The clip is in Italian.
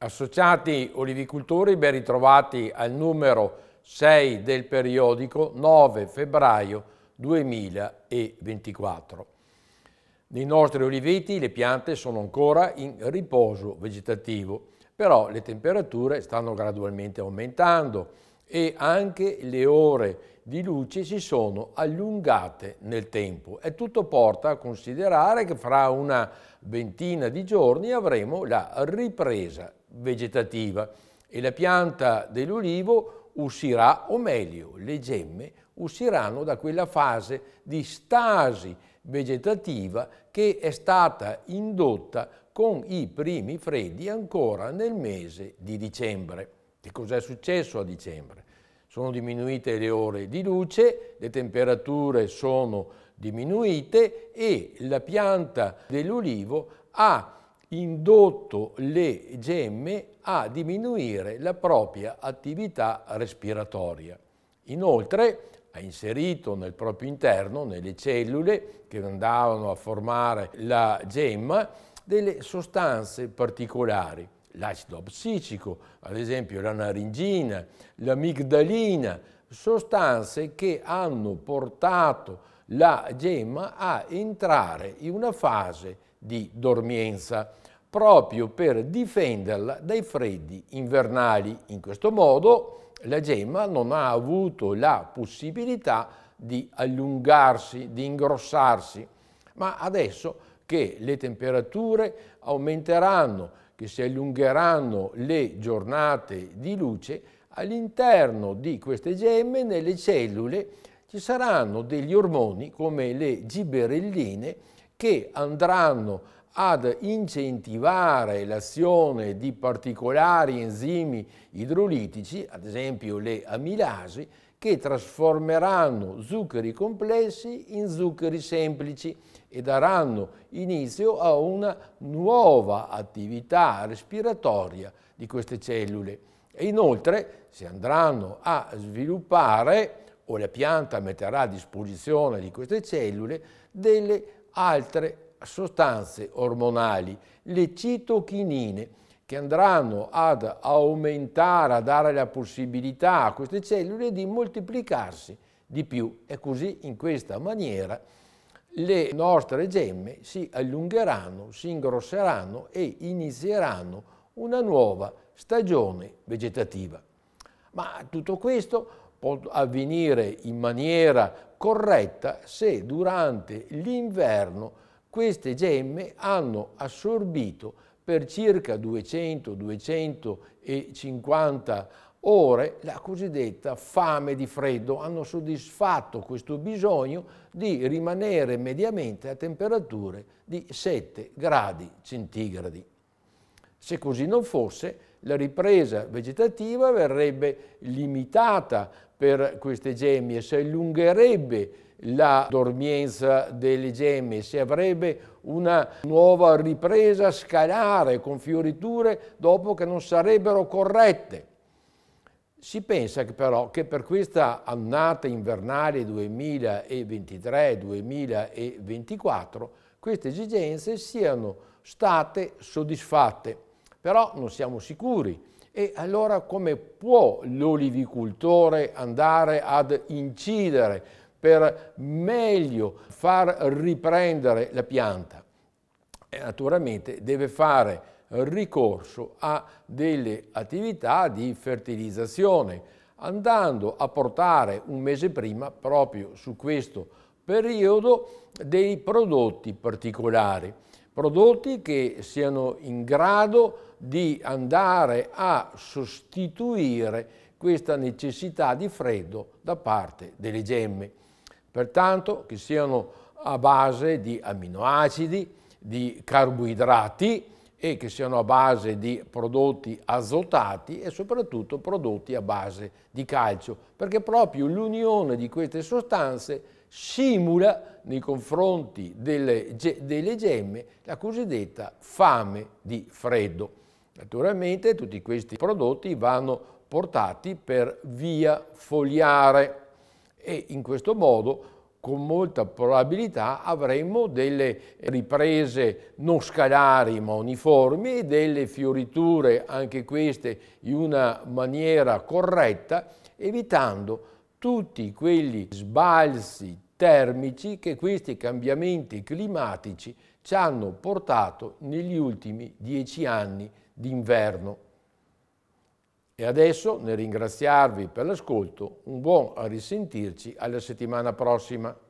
Associati olivicoltori, ben ritrovati al numero 6 del periodico 9 febbraio 2024. Nei nostri oliveti le piante sono ancora in riposo vegetativo, però le temperature stanno gradualmente aumentando e anche le ore di luce si sono allungate nel tempo e tutto porta a considerare che fra una ventina di giorni avremo la ripresa vegetativa e la pianta dell'ulivo uscirà, o meglio, le gemme usciranno da quella fase di stasi vegetativa che è stata indotta con i primi freddi ancora nel mese di dicembre. Che cos'è successo a dicembre? Sono diminuite le ore di luce, le temperature sono diminuite e la pianta dell'ulivo ha indotto le gemme a diminuire la propria attività respiratoria. Inoltre ha inserito nel proprio interno, nelle cellule che andavano a formare la gemma, delle sostanze particolari, l'acido psichico, ad esempio la naringina, l'amigdalina, sostanze che hanno portato la gemma a entrare in una fase di dormienza proprio per difenderla dai freddi invernali. In questo modo la gemma non ha avuto la possibilità di allungarsi, di ingrossarsi, ma adesso che le temperature aumenteranno, che si allungheranno le giornate di luce, all'interno di queste gemme, nelle cellule, ci saranno degli ormoni come le giberelline che andranno ad incentivare l'azione di particolari enzimi idrolitici, ad esempio le amilasi, che trasformeranno zuccheri complessi in zuccheri semplici e daranno inizio a una nuova attività respiratoria di queste cellule. E inoltre si andranno a sviluppare o la pianta metterà a disposizione di queste cellule delle altre sostanze ormonali, le citochinine, che andranno ad aumentare, a dare la possibilità a queste cellule di moltiplicarsi di più e così in questa maniera le nostre gemme si allungheranno, si ingrosseranno e inizieranno una nuova stagione vegetativa. Ma tutto questo può avvenire in maniera corretta se durante l'inverno queste gemme hanno assorbito per circa 200-250 ore la cosiddetta fame di freddo, hanno soddisfatto questo bisogno di rimanere mediamente a temperature di 7 gradi centigradi. Se così non fosse, la ripresa vegetativa verrebbe limitata per queste gemme, si allungherebbe la dormienza delle gemme, si avrebbe una nuova ripresa scalare con fioriture dopo che non sarebbero corrette. Si pensa che però che per questa annata invernale 2023-2024 queste esigenze siano state soddisfatte però non siamo sicuri. E allora come può l'olivicultore andare ad incidere per meglio far riprendere la pianta? naturalmente deve fare ricorso a delle attività di fertilizzazione, andando a portare un mese prima proprio su questo periodo dei prodotti particolari prodotti che siano in grado di andare a sostituire questa necessità di freddo da parte delle gemme. Pertanto che siano a base di aminoacidi, di carboidrati e che siano a base di prodotti azotati e soprattutto prodotti a base di calcio, perché proprio l'unione di queste sostanze simula nei confronti delle, delle gemme la cosiddetta fame di freddo. Naturalmente tutti questi prodotti vanno portati per via foliare e in questo modo con molta probabilità avremo delle riprese non scalari ma uniformi e delle fioriture anche queste in una maniera corretta evitando tutti quegli sbalzi termici che questi cambiamenti climatici ci hanno portato negli ultimi dieci anni d'inverno. E adesso, nel ringraziarvi per l'ascolto, un buon a risentirci alla settimana prossima.